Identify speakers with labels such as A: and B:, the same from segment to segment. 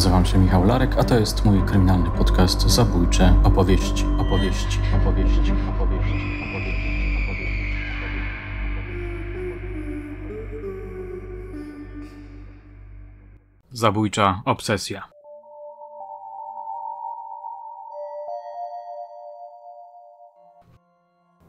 A: Nazywam się Michał Larek, a to jest mój kryminalny podcast Zabójcze opowieści, opowieści, opowieści, opowieści. Zabójcza obsesja.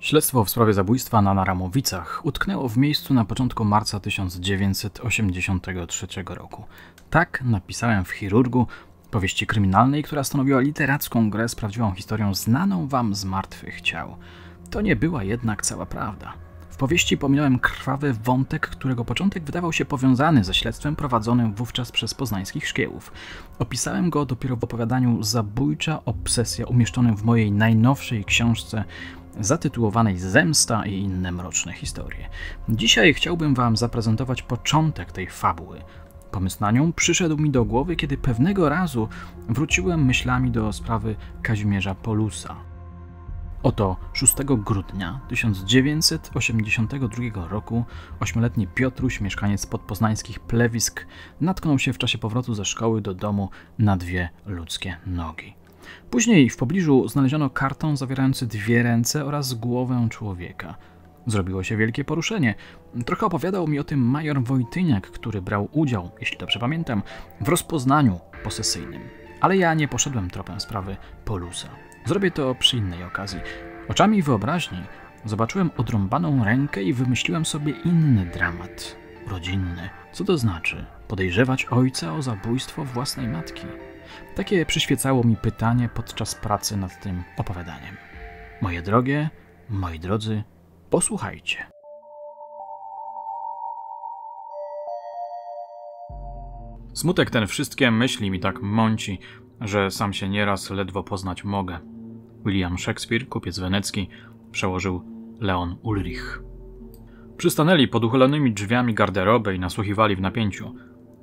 A: Śledztwo w sprawie zabójstwa na Naramowicach utknęło w miejscu na początku marca 1983 roku. Tak napisałem w Chirurgu, powieści kryminalnej, która stanowiła literacką grę z prawdziwą historią znaną wam z martwych ciał. To nie była jednak cała prawda. W powieści pominąłem krwawy wątek, którego początek wydawał się powiązany ze śledztwem prowadzonym wówczas przez poznańskich szkiełów. Opisałem go dopiero w opowiadaniu Zabójcza obsesja umieszczonym w mojej najnowszej książce zatytułowanej Zemsta i inne mroczne historie. Dzisiaj chciałbym Wam zaprezentować początek tej fabuły. Pomysł na nią przyszedł mi do głowy, kiedy pewnego razu wróciłem myślami do sprawy Kazimierza Polusa. Oto 6 grudnia 1982 roku ośmioletni Piotruś, mieszkaniec podpoznańskich plewisk, natknął się w czasie powrotu ze szkoły do domu na dwie ludzkie nogi. Później w pobliżu znaleziono karton zawierający dwie ręce oraz głowę człowieka. Zrobiło się wielkie poruszenie. Trochę opowiadał mi o tym major Wojtyniak, który brał udział, jeśli dobrze pamiętam, w rozpoznaniu posesyjnym. Ale ja nie poszedłem tropem sprawy Polusa. Zrobię to przy innej okazji. Oczami wyobraźni zobaczyłem odrąbaną rękę i wymyśliłem sobie inny dramat. Rodzinny. Co to znaczy? Podejrzewać ojca o zabójstwo własnej matki. Takie przyświecało mi pytanie podczas pracy nad tym opowiadaniem. Moje drogie, moi drodzy, posłuchajcie. Smutek ten wszystkie myśli mi tak mąci, że sam się nieraz ledwo poznać mogę. William Shakespeare, kupiec wenecki, przełożył Leon Ulrich. Przystanęli pod uchylonymi drzwiami garderoby i nasłuchiwali w napięciu.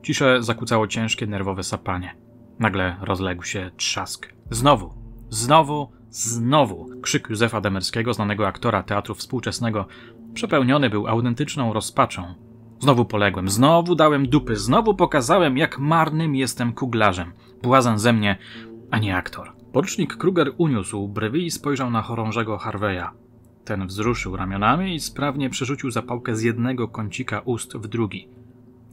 A: Ciszę zakłócało ciężkie nerwowe sapanie. Nagle rozległ się trzask. Znowu, znowu, znowu! Krzyk Józefa Demerskiego, znanego aktora teatru współczesnego, przepełniony był autentyczną rozpaczą. Znowu poległem, znowu dałem dupy, znowu pokazałem, jak marnym jestem kuglarzem. Błazen ze mnie, a nie aktor. Porucznik Kruger uniósł brwi i spojrzał na chorążego Harveya. Ten wzruszył ramionami i sprawnie przerzucił zapałkę z jednego kącika ust w drugi.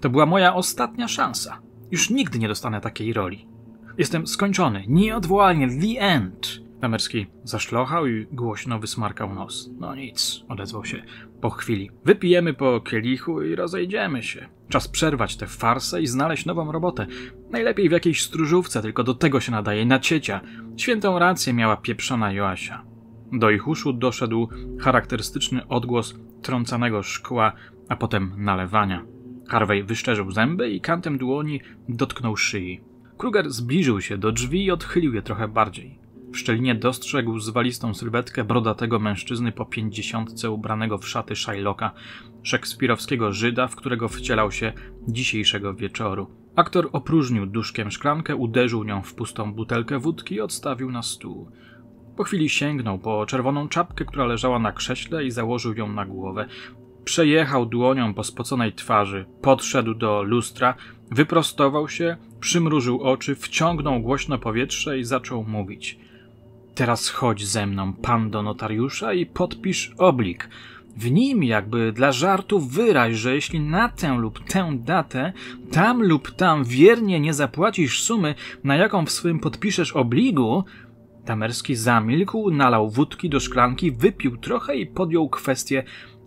A: To była moja ostatnia szansa. Już nigdy nie dostanę takiej roli. Jestem skończony, nieodwołalnie, the end. Tamerski zaszlochał i głośno wysmarkał nos. No nic, odezwał się po chwili. Wypijemy po kielichu i rozejdziemy się. Czas przerwać tę farsę i znaleźć nową robotę. Najlepiej w jakiejś stróżówce, tylko do tego się nadaje ciecia. Świętą rację miała pieprzona Joasia. Do ich uszu doszedł charakterystyczny odgłos trącanego szkła, a potem nalewania. Harvey wyszczerzył zęby i kantem dłoni dotknął szyi. Kruger zbliżył się do drzwi i odchylił je trochę bardziej. W szczelinie dostrzegł zwalistą sylwetkę brodatego mężczyzny po pięćdziesiątce ubranego w szaty Shylocka, szekspirowskiego Żyda, w którego wcielał się dzisiejszego wieczoru. Aktor opróżnił duszkiem szklankę, uderzył nią w pustą butelkę wódki i odstawił na stół. Po chwili sięgnął po czerwoną czapkę, która leżała na krześle i założył ją na głowę. Przejechał dłonią po spoconej twarzy, podszedł do lustra, wyprostował się, przymrużył oczy, wciągnął głośno powietrze i zaczął mówić. Teraz chodź ze mną, pan do notariusza, i podpisz oblik. W nim jakby dla żartu wyraź, że jeśli na tę lub tę datę, tam lub tam wiernie nie zapłacisz sumy, na jaką w swym podpiszesz obligu, Tamerski zamilkł, nalał wódki do szklanki, wypił trochę i podjął kwestię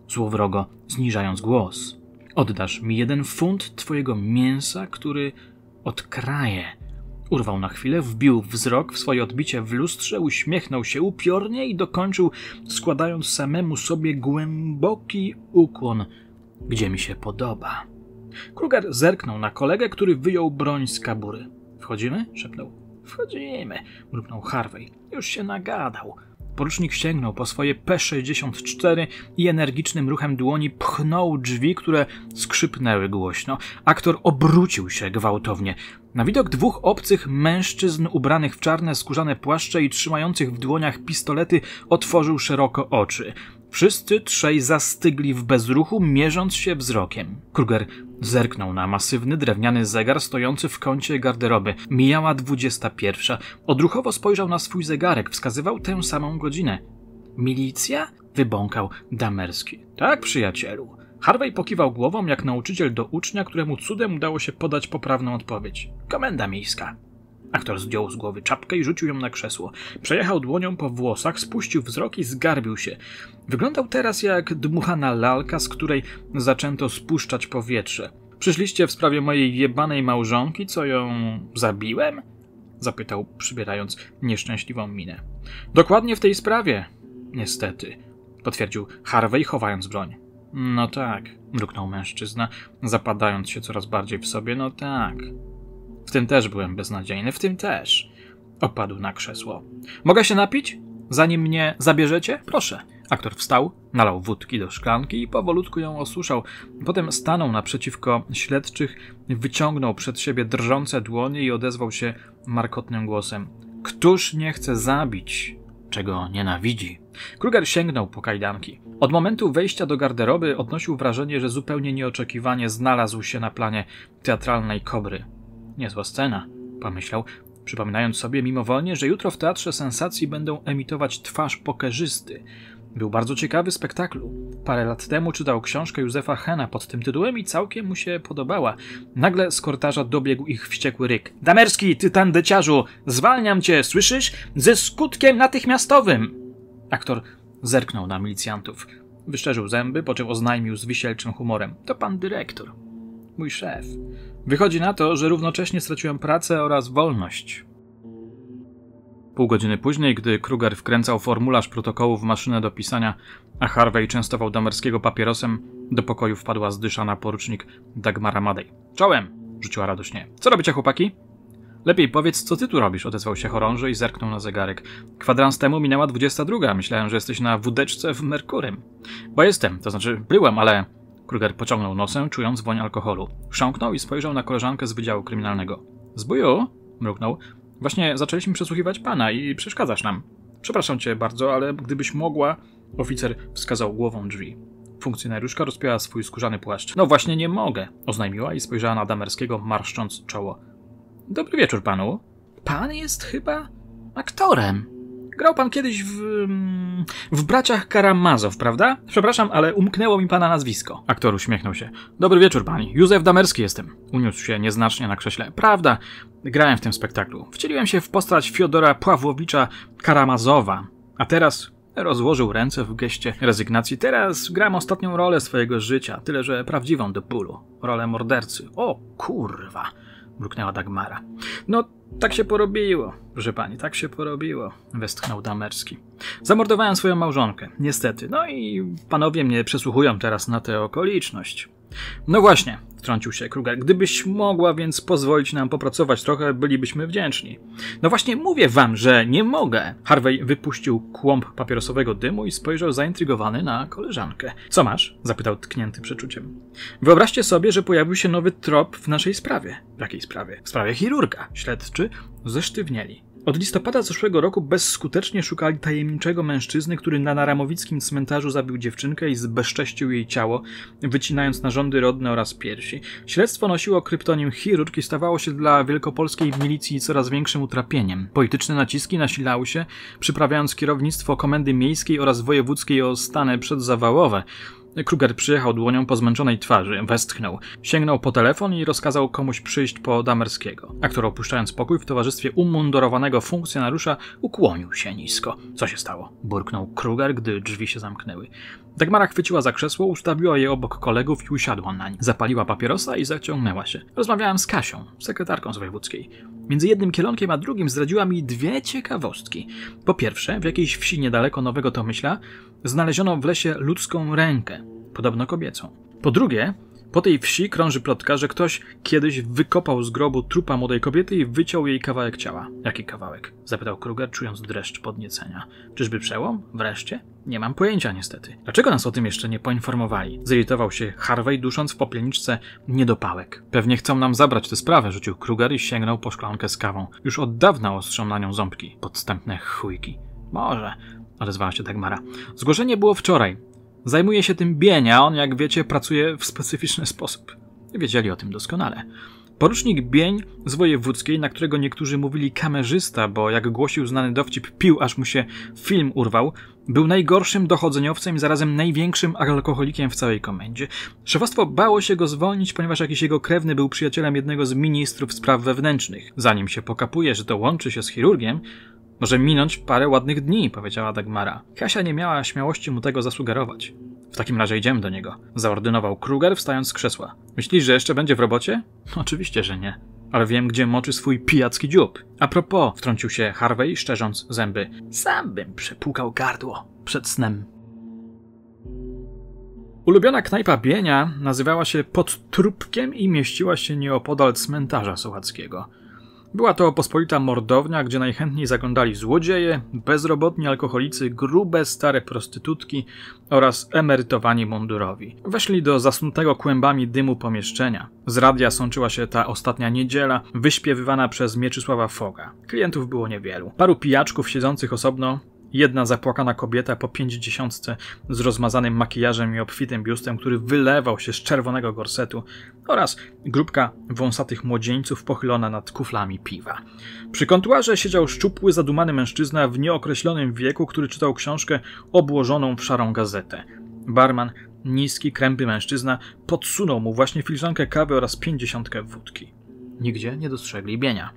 A: złowrogo, zniżając głos. Oddasz mi jeden funt twojego mięsa, który odkraje. Urwał na chwilę, wbił wzrok w swoje odbicie w lustrze, uśmiechnął się upiornie i dokończył, składając samemu sobie głęboki ukłon, gdzie mi się podoba. Kruger zerknął na kolegę, który wyjął broń z kabury. Wchodzimy? szepnął. Wchodzimy, mruknął Harvey. Już się nagadał. Porucznik sięgnął po swoje P-64 i energicznym ruchem dłoni pchnął drzwi, które skrzypnęły głośno. Aktor obrócił się gwałtownie. Na widok dwóch obcych mężczyzn ubranych w czarne skórzane płaszcze i trzymających w dłoniach pistolety otworzył szeroko oczy. Wszyscy trzej zastygli w bezruchu, mierząc się wzrokiem. Kruger zerknął na masywny drewniany zegar stojący w kącie garderoby. Mijała dwudziesta pierwsza. Odruchowo spojrzał na swój zegarek, wskazywał tę samą godzinę. Milicja? wybąkał Damerski. Tak, przyjacielu. Harvey pokiwał głową jak nauczyciel do ucznia, któremu cudem udało się podać poprawną odpowiedź. Komenda miejska. Aktor zdjął z głowy czapkę i rzucił ją na krzesło. Przejechał dłonią po włosach, spuścił wzrok i zgarbił się. Wyglądał teraz jak dmuchana lalka, z której zaczęto spuszczać powietrze. Przyszliście w sprawie mojej jebanej małżonki, co ją zabiłem? Zapytał, przybierając nieszczęśliwą minę. Dokładnie w tej sprawie, niestety, potwierdził Harvey, chowając broń. No tak, mruknął mężczyzna, zapadając się coraz bardziej w sobie. No tak. W tym też byłem beznadziejny, w tym też. Opadł na krzesło. Mogę się napić? Zanim mnie zabierzecie? Proszę. Aktor wstał, nalał wódki do szklanki i powolutku ją osuszał. Potem stanął naprzeciwko śledczych, wyciągnął przed siebie drżące dłonie i odezwał się markotnym głosem. Któż nie chce zabić, czego nienawidzi? Kruger sięgnął po kajdanki. Od momentu wejścia do garderoby odnosił wrażenie, że zupełnie nieoczekiwanie znalazł się na planie teatralnej kobry. Niezła scena, pomyślał, przypominając sobie mimowolnie, że jutro w Teatrze Sensacji będą emitować twarz pokerzysty. Był bardzo ciekawy spektaklu. Parę lat temu czytał książkę Józefa Hena pod tym tytułem i całkiem mu się podobała. Nagle z kortarza dobiegł ich wściekły ryk. Damerski, ty tandeciarzu! Zwalniam cię, słyszysz? Ze skutkiem natychmiastowym! Aktor zerknął na milicjantów. Wyszczerzył zęby, po czym oznajmił z wisielczym humorem. To pan dyrektor. Mój szef. Wychodzi na to, że równocześnie straciłem pracę oraz wolność. Pół godziny później, gdy Kruger wkręcał formularz protokołu w maszynę do pisania, a Harvey częstował Damerskiego papierosem, do pokoju wpadła zdyszana porucznik Dagmara Madej. Czołem! rzuciła radośnie. Co robicie, chłopaki? Lepiej powiedz, co ty tu robisz, odezwał się chorąży i zerknął na zegarek. Kwadrans temu minęła 22. Myślałem, że jesteś na wódeczce w Merkurym. Bo jestem, to znaczy byłem, ale Kruger pociągnął nosem, czując woń alkoholu. Chrząknął i spojrzał na koleżankę z Wydziału Kryminalnego. Zbuju! mruknął. Właśnie zaczęliśmy przesłuchiwać pana i przeszkadzasz nam. Przepraszam cię bardzo, ale gdybyś mogła... Oficer wskazał głową drzwi. Funkcjonariuszka rozpięła swój skórzany płaszcz. No właśnie nie mogę, oznajmiła i spojrzała na Damerskiego, marszcząc czoło. Dobry wieczór panu. Pan jest chyba aktorem. Grał pan kiedyś w, mm, w Braciach Karamazow, prawda? Przepraszam, ale umknęło mi pana nazwisko. Aktor uśmiechnął się. Dobry wieczór pani, Józef Damerski jestem. Uniósł się nieznacznie na krześle. Prawda, grałem w tym spektaklu. Wcieliłem się w postać Fiodora Pławłowicza Karamazowa. A teraz rozłożył ręce w geście rezygnacji. Teraz gram ostatnią rolę swojego życia, tyle że prawdziwą do bólu. Rolę mordercy. O kurwa! mruknęła Dagmara. No, tak się porobiło, proszę pani, tak się porobiło, westchnął Damerski. Zamordowałem swoją małżonkę, niestety. No i panowie mnie przesłuchują teraz na tę okoliczność. No właśnie, wtrącił się Kruger. Gdybyś mogła więc pozwolić nam popracować trochę, bylibyśmy wdzięczni. No właśnie mówię wam, że nie mogę. Harvey wypuścił kłąb papierosowego dymu i spojrzał zaintrygowany na koleżankę. Co masz? zapytał tknięty przeczuciem. Wyobraźcie sobie, że pojawił się nowy trop w naszej sprawie. W jakiej sprawie? W sprawie chirurga. Śledczy zesztywnieli. Od listopada zeszłego roku bezskutecznie szukali tajemniczego mężczyzny, który na naramowickim cmentarzu zabił dziewczynkę i zbezcześcił jej ciało, wycinając narządy rodne oraz piersi. Śledztwo nosiło kryptonim chirurg i stawało się dla wielkopolskiej milicji coraz większym utrapieniem. Polityczne naciski nasilały się, przyprawiając kierownictwo Komendy Miejskiej oraz Wojewódzkiej o stany przedzawałowe – Kruger przyjechał dłonią po zmęczonej twarzy, westchnął, sięgnął po telefon i rozkazał komuś przyjść po Damerskiego. Aktor opuszczając pokój w towarzystwie umundurowanego funkcjonariusza ukłonił się nisko. Co się stało? Burknął Kruger, gdy drzwi się zamknęły. Dagmara chwyciła za krzesło, ustawiła je obok kolegów i usiadła nań. Zapaliła papierosa i zaciągnęła się. Rozmawiałem z Kasią, sekretarką z wojewódzkiej. Między jednym kielonkiem a drugim zdradziła mi dwie ciekawostki. Po pierwsze, w jakiejś wsi niedaleko Nowego Tomyśla znaleziono w lesie ludzką rękę, podobno kobiecą. Po drugie, po tej wsi krąży plotka, że ktoś kiedyś wykopał z grobu trupa młodej kobiety i wyciął jej kawałek ciała. Jaki kawałek? Zapytał Kruger, czując dreszcz podniecenia. Czyżby przełom? Wreszcie? Nie mam pojęcia niestety. Dlaczego nas o tym jeszcze nie poinformowali? Zirytował się Harvey, dusząc w popielniczce niedopałek. Pewnie chcą nam zabrać tę sprawę, rzucił Kruger i sięgnął po szklankę z kawą. Już od dawna ostrzą na nią ząbki. Podstępne chujki. Może, odezwała się Dagmara. Zgłoszenie było wczoraj. Zajmuje się tym Bienia, on jak wiecie pracuje w specyficzny sposób. Wiedzieli o tym doskonale. Porucznik Bień z wojewódzkiej, na którego niektórzy mówili kamerzysta, bo jak głosił znany dowcip pił, aż mu się film urwał, był najgorszym dochodzeniowcem i zarazem największym alkoholikiem w całej komendzie. Szefostwo bało się go zwolnić, ponieważ jakiś jego krewny był przyjacielem jednego z ministrów spraw wewnętrznych. Zanim się pokapuje, że to łączy się z chirurgiem, może minąć parę ładnych dni, powiedziała Dagmara. Kasia nie miała śmiałości mu tego zasugerować. W takim razie idziemy do niego, zaordynował Kruger, wstając z krzesła. Myślisz, że jeszcze będzie w robocie? No, oczywiście, że nie. Ale wiem, gdzie moczy swój pijacki dziób. A propos, wtrącił się Harvey, szczerząc zęby. Sam bym przepłukał gardło przed snem. Ulubiona knajpa Bienia nazywała się Pod Trupkiem i mieściła się nieopodal cmentarza sołackiego. Była to pospolita mordownia, gdzie najchętniej zaglądali złodzieje, bezrobotni alkoholicy, grube stare prostytutki oraz emerytowani mundurowi. Weszli do zasuntego kłębami dymu pomieszczenia. Z radia sączyła się ta ostatnia niedziela, wyśpiewywana przez Mieczysława Foga. Klientów było niewielu. Paru pijaczków siedzących osobno Jedna zapłakana kobieta po pięćdziesiątce z rozmazanym makijażem i obfitym biustem, który wylewał się z czerwonego gorsetu oraz grupka wąsatych młodzieńców pochylona nad kuflami piwa. Przy kontuarze siedział szczupły, zadumany mężczyzna w nieokreślonym wieku, który czytał książkę obłożoną w szarą gazetę. Barman, niski, krępy mężczyzna, podsunął mu właśnie filiżankę kawy oraz pięćdziesiątkę wódki. Nigdzie nie dostrzegli bienia.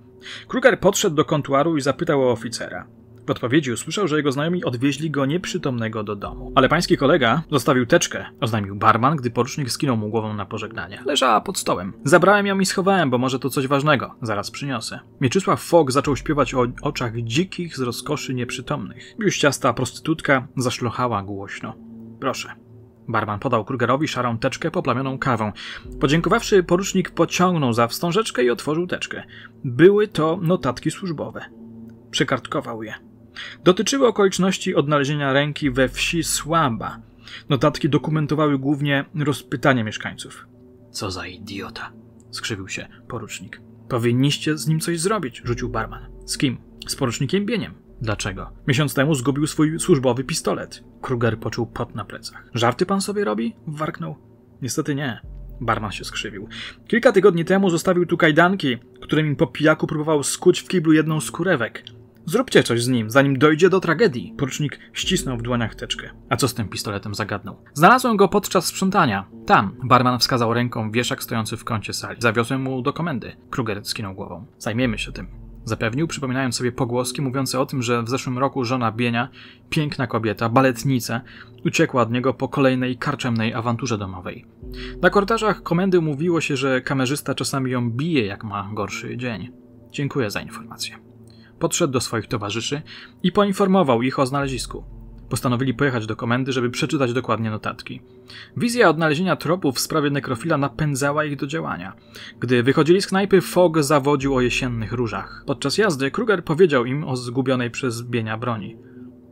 A: Kruger podszedł do kontuaru i zapytał o oficera. W odpowiedzi usłyszał, że jego znajomi odwieźli go nieprzytomnego do domu. Ale pański kolega zostawił teczkę, oznajmił barman, gdy porucznik skinął mu głową na pożegnanie. Leżała pod stołem. Zabrałem ją i schowałem, bo może to coś ważnego. Zaraz przyniosę. Mieczysław Fogg zaczął śpiewać o oczach dzikich z rozkoszy nieprzytomnych. ciasta, prostytutka zaszlochała głośno. Proszę. Barman podał Krugerowi szarą teczkę poplamioną kawą. Podziękowawszy, porucznik pociągnął za wstążeczkę i otworzył teczkę. Były to notatki służbowe. Przekartkował je. Dotyczyły okoliczności odnalezienia ręki we wsi Słaba. Notatki dokumentowały głównie rozpytania mieszkańców. Co za idiota, skrzywił się porucznik. Powinniście z nim coś zrobić, rzucił barman. Z kim? Z porucznikiem Bieniem. Dlaczego? Miesiąc temu zgubił swój służbowy pistolet. Kruger poczuł pot na plecach. Żarty pan sobie robi? warknął. Niestety nie. Barman się skrzywił. Kilka tygodni temu zostawił tu kajdanki, którymi po pijaku próbował skuć w kiblu jedną z kurewek. Zróbcie coś z nim, zanim dojdzie do tragedii. Porucznik ścisnął w dłoniach teczkę. A co z tym pistoletem zagadnął? Znalazłem go podczas sprzątania. Tam. Barman wskazał ręką wieszak stojący w kącie sali. Zawiozłem mu do komendy. Kruger skinął głową. Zajmiemy się tym. Zapewnił, przypominając sobie pogłoski mówiące o tym, że w zeszłym roku żona Bienia, piękna kobieta, baletnica, uciekła od niego po kolejnej karczemnej awanturze domowej. Na korytarzach komendy mówiło się, że kamerzysta czasami ją bije, jak ma gorszy dzień. Dziękuję za informację podszedł do swoich towarzyszy i poinformował ich o znalezisku. Postanowili pojechać do komendy, żeby przeczytać dokładnie notatki. Wizja odnalezienia tropów w sprawie nekrofila napędzała ich do działania. Gdy wychodzili z knajpy, Fogg zawodził o jesiennych różach. Podczas jazdy Kruger powiedział im o zgubionej przez Bienia broni.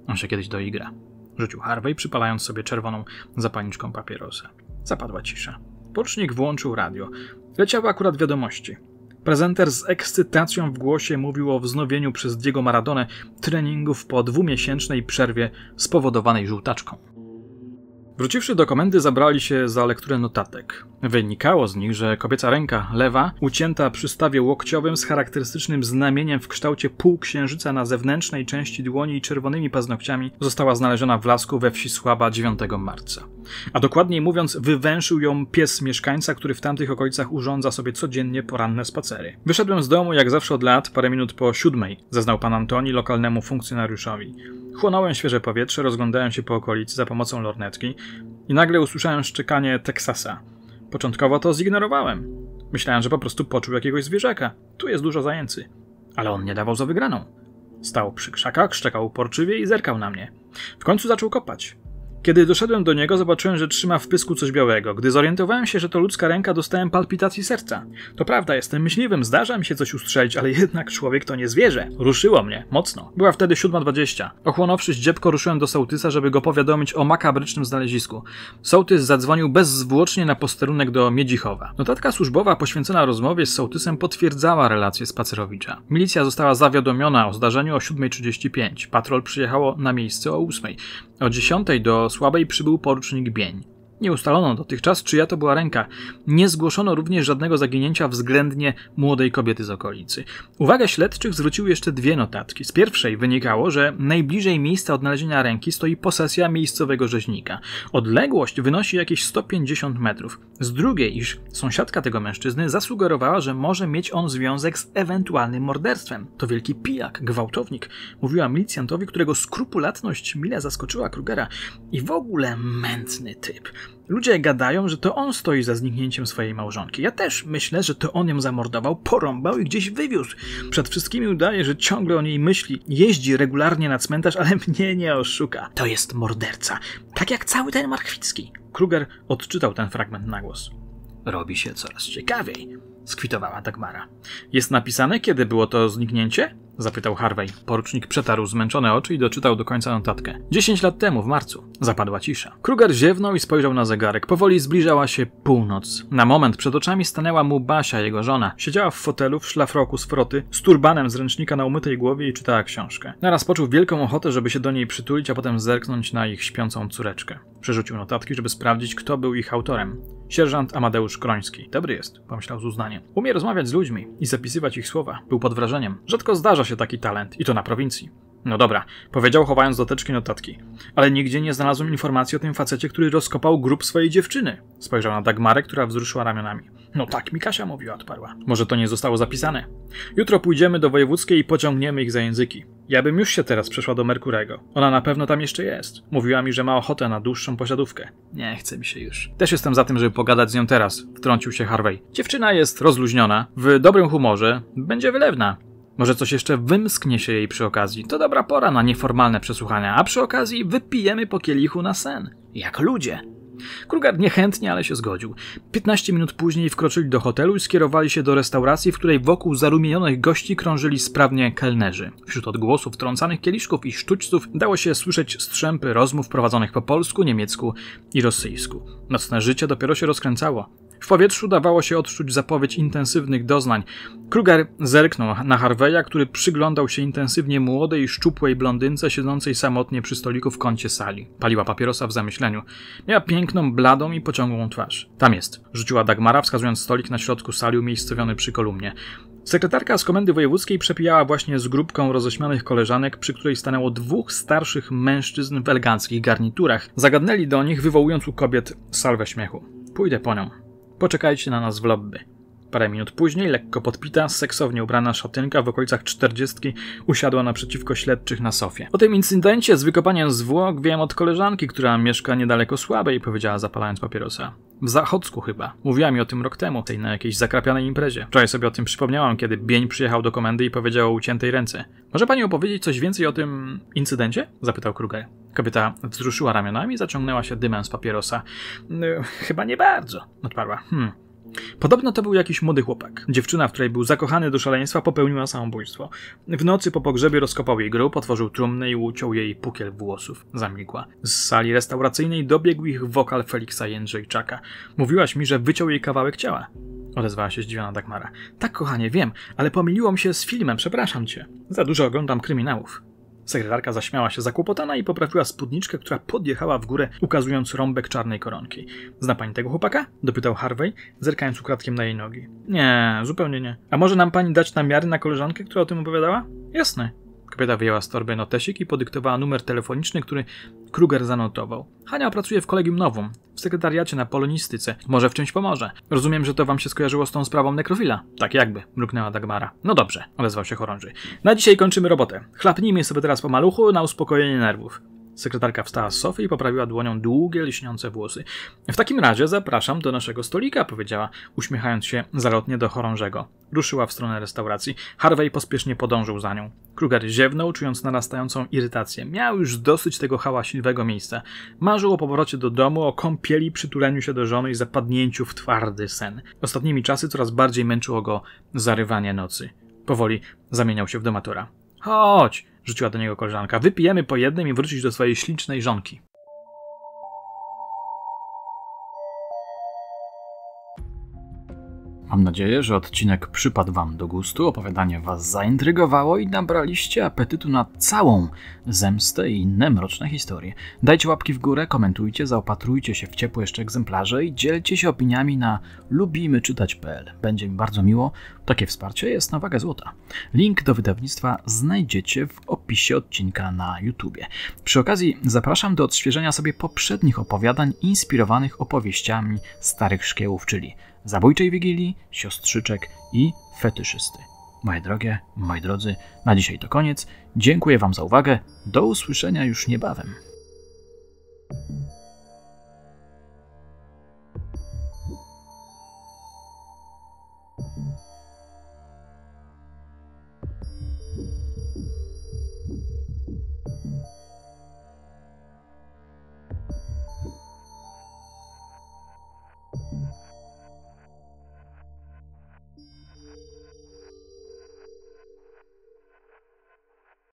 A: On się kiedyś doigra. Rzucił Harvey, przypalając sobie czerwoną zapalniczką papierosa. Zapadła cisza. Pocznik włączył radio. Leciały akurat wiadomości. Prezenter z ekscytacją w głosie mówił o wznowieniu przez Diego Maradonę treningów po dwumiesięcznej przerwie spowodowanej żółtaczką. Wróciwszy do komendy, zabrali się za lekturę notatek. Wynikało z nich, że kobieca ręka lewa, ucięta przy stawie łokciowym z charakterystycznym znamieniem w kształcie półksiężyca na zewnętrznej części dłoni i czerwonymi paznokciami, została znaleziona w lasku we wsi Słaba 9 marca. A dokładniej mówiąc, wywęszył ją pies mieszkańca, który w tamtych okolicach urządza sobie codziennie poranne spacery. Wyszedłem z domu jak zawsze od lat, parę minut po siódmej, zeznał pan Antoni lokalnemu funkcjonariuszowi. Chłonąłem świeże powietrze, rozglądałem się po okolicy za pomocą lornetki i nagle usłyszałem szczekanie Teksasa. Początkowo to zignorowałem. Myślałem, że po prostu poczuł jakiegoś zwierzaka. Tu jest dużo zajęcy. Ale on nie dawał za wygraną. Stał przy krzakach, szczekał uporczywie i zerkał na mnie. W końcu zaczął kopać. Kiedy doszedłem do niego, zobaczyłem, że trzyma w pysku coś białego. Gdy zorientowałem się, że to ludzka ręka, dostałem palpitacji serca. To prawda, jestem myśliwym, zdarza mi się coś ustrzelić, ale jednak człowiek to nie zwierzę. Ruszyło mnie, mocno. Była wtedy 7.20. Ochłonąwszy zdziepko, ruszyłem do Sołtysa, żeby go powiadomić o makabrycznym znalezisku. Sołtys zadzwonił bezzwłocznie na posterunek do Miedzichowa. Notatka służbowa poświęcona rozmowie z Sołtysem potwierdzała relację spacerowicza. Milicja została zawiadomiona o zdarzeniu o 7.35. Patrol przyjechało na miejsce o 8.00. O dziesiątej do Słabej przybył porucznik Bień. Nie ustalono dotychczas, czyja to była ręka. Nie zgłoszono również żadnego zaginięcia względnie młodej kobiety z okolicy. Uwaga śledczych zwróciły jeszcze dwie notatki. Z pierwszej wynikało, że najbliżej miejsca odnalezienia ręki stoi posesja miejscowego rzeźnika. Odległość wynosi jakieś 150 metrów. Z drugiej, iż sąsiadka tego mężczyzny zasugerowała, że może mieć on związek z ewentualnym morderstwem. To wielki pijak, gwałtownik, mówiła milicjantowi, którego skrupulatność mile zaskoczyła Krugera. I w ogóle mętny typ. Ludzie gadają, że to on stoi za zniknięciem swojej małżonki. Ja też myślę, że to on ją zamordował, porąbał i gdzieś wywiózł. Przed wszystkimi udaje, że ciągle o niej myśli, jeździ regularnie na cmentarz, ale mnie nie oszuka. To jest morderca. Tak jak cały ten Markwicki. Kruger odczytał ten fragment na głos. Robi się coraz ciekawiej, skwitowała Dagmara. Jest napisane, kiedy było to zniknięcie? zapytał Harvey. Porucznik przetarł zmęczone oczy i doczytał do końca notatkę. Dziesięć lat temu, w marcu. Zapadła cisza. Kruger ziewnął i spojrzał na zegarek. Powoli zbliżała się północ. Na moment przed oczami stanęła mu Basia, jego żona. Siedziała w fotelu w szlafroku z froty, z turbanem z ręcznika na umytej głowie i czytała książkę. Naraz poczuł wielką ochotę, żeby się do niej przytulić, a potem zerknąć na ich śpiącą córeczkę. Przerzucił notatki, żeby sprawdzić, kto był ich autorem. Sierżant Amadeusz Kroński. Dobry jest, pomyślał z uznaniem. Umie rozmawiać z ludźmi i zapisywać ich słowa. Był pod wrażeniem. Rzadko zdarza się taki talent i to na prowincji. No dobra, powiedział chowając do teczki notatki. Ale nigdzie nie znalazłem informacji o tym facecie, który rozkopał grób swojej dziewczyny. Spojrzał na Dagmarę, która wzruszyła ramionami. No tak mi Kasia mówiła, odparła. Może to nie zostało zapisane. Jutro pójdziemy do wojewódzkiej i pociągniemy ich za języki. Ja bym już się teraz przeszła do Merkurego. Ona na pewno tam jeszcze jest. Mówiła mi, że ma ochotę na dłuższą posiadówkę. Nie chce mi się już. Też jestem za tym, żeby pogadać z nią teraz, wtrącił się Harvey. Dziewczyna jest rozluźniona, w dobrym humorze, będzie wylewna. Może coś jeszcze wymsknie się jej przy okazji. To dobra pora na nieformalne przesłuchania, a przy okazji wypijemy po kielichu na sen. Jak ludzie. Kruger niechętnie, ale się zgodził. 15 minut później wkroczyli do hotelu i skierowali się do restauracji, w której wokół zarumienionych gości krążyli sprawnie kelnerzy. Wśród odgłosów trącanych kieliszków i sztućców dało się słyszeć strzępy rozmów prowadzonych po polsku, niemiecku i rosyjsku. Nocne życie dopiero się rozkręcało. W powietrzu dawało się odczuć zapowiedź intensywnych doznań. Kruger zerknął na Harveya, który przyglądał się intensywnie młodej, szczupłej blondynce siedzącej samotnie przy stoliku w kącie sali. Paliła papierosa w zamyśleniu. Miała piękną, bladą i pociągłą twarz. Tam jest, rzuciła Dagmara, wskazując stolik na środku sali umiejscowiony przy kolumnie. Sekretarka z komendy wojewódzkiej przepijała właśnie z grupką roześmianych koleżanek, przy której stanęło dwóch starszych mężczyzn w eleganckich garniturach. Zagadnęli do nich, wywołując u kobiet salwę śmiechu. Pójdę po nią, Poczekajcie na nas w lobby. Parę minut później, lekko podpita, seksownie ubrana szatynka w okolicach czterdziestki usiadła naprzeciwko śledczych na sofie. O tym incydencie z wykopaniem zwłok wiem od koleżanki, która mieszka niedaleko słabej, powiedziała zapalając papierosa. W Zachodzku chyba. Mówiła mi o tym rok temu, tej na jakiejś zakrapianej imprezie. Wczoraj sobie o tym przypomniałam, kiedy Bień przyjechał do komendy i powiedział o uciętej ręce. Może pani opowiedzieć coś więcej o tym incydencie? Zapytał Kruger. Kobieta wzruszyła ramionami i zaciągnęła się dymem z papierosa. No, chyba nie bardzo, odparła. Hmm. Podobno to był jakiś młody chłopak. Dziewczyna, w której był zakochany do szaleństwa, popełniła samobójstwo. W nocy po pogrzebie rozkopał jej grób, otworzył trumnę i uciął jej pukiel włosów. Zamilkła. Z sali restauracyjnej dobiegł ich wokal Feliksa Jędrzejczaka. Mówiłaś mi, że wyciął jej kawałek ciała. Odezwała się zdziwiona Dagmara. Tak, kochanie, wiem, ale pomyliłam się z filmem, przepraszam cię. Za dużo oglądam kryminałów. Sekretarka zaśmiała się zakłopotana i poprawiła spódniczkę, która podjechała w górę, ukazując rąbek czarnej koronki. Zna pani tego chłopaka? dopytał Harvey, zerkając ukradkiem na jej nogi. Nie, zupełnie nie. A może nam pani dać namiary na koleżankę, która o tym opowiadała? Jasne, Kobieta wyjęła z torby notesik i podyktowała numer telefoniczny, który Kruger zanotował. Hania pracuje w kolegium nowym, w sekretariacie na polonistyce. Może w czymś pomoże. Rozumiem, że to wam się skojarzyło z tą sprawą nekrofila. Tak jakby, mruknęła Dagmara. No dobrze, odezwał się chorąży. Na dzisiaj kończymy robotę. Chlapnijmy sobie teraz po maluchu na uspokojenie nerwów. Sekretarka wstała z sofy i poprawiła dłonią długie, lśniące włosy. W takim razie zapraszam do naszego stolika, powiedziała, uśmiechając się zalotnie do chorążego. Ruszyła w stronę restauracji. Harvey pospiesznie podążył za nią. Kruger ziewnął, czując narastającą irytację. Miał już dosyć tego hałaśliwego miejsca. Marzył o powrocie do domu, o kąpieli, przytuleniu się do żony i zapadnięciu w twardy sen. Ostatnimi czasy coraz bardziej męczyło go zarywanie nocy. Powoli zamieniał się w domatora. Chodź, rzuciła do niego koleżanka. Wypijemy po jednym i wrócić do swojej ślicznej żonki. Mam nadzieję, że odcinek przypadł Wam do gustu, opowiadanie Was zaintrygowało i nabraliście apetytu na całą zemstę i inne mroczne historie. Dajcie łapki w górę, komentujcie, zaopatrujcie się w ciepłe jeszcze egzemplarze i dzielcie się opiniami na lubimyczytać.pl. Będzie mi bardzo miło, takie wsparcie jest na wagę złota. Link do wydawnictwa znajdziecie w opisie odcinka na YouTubie. Przy okazji zapraszam do odświeżenia sobie poprzednich opowiadań inspirowanych opowieściami starych szkiełów, czyli Zabójczej Wigilii, Siostrzyczek i Fetyszysty. Moje drogie, moi drodzy, na dzisiaj to koniec. Dziękuję Wam za uwagę. Do usłyszenia już niebawem.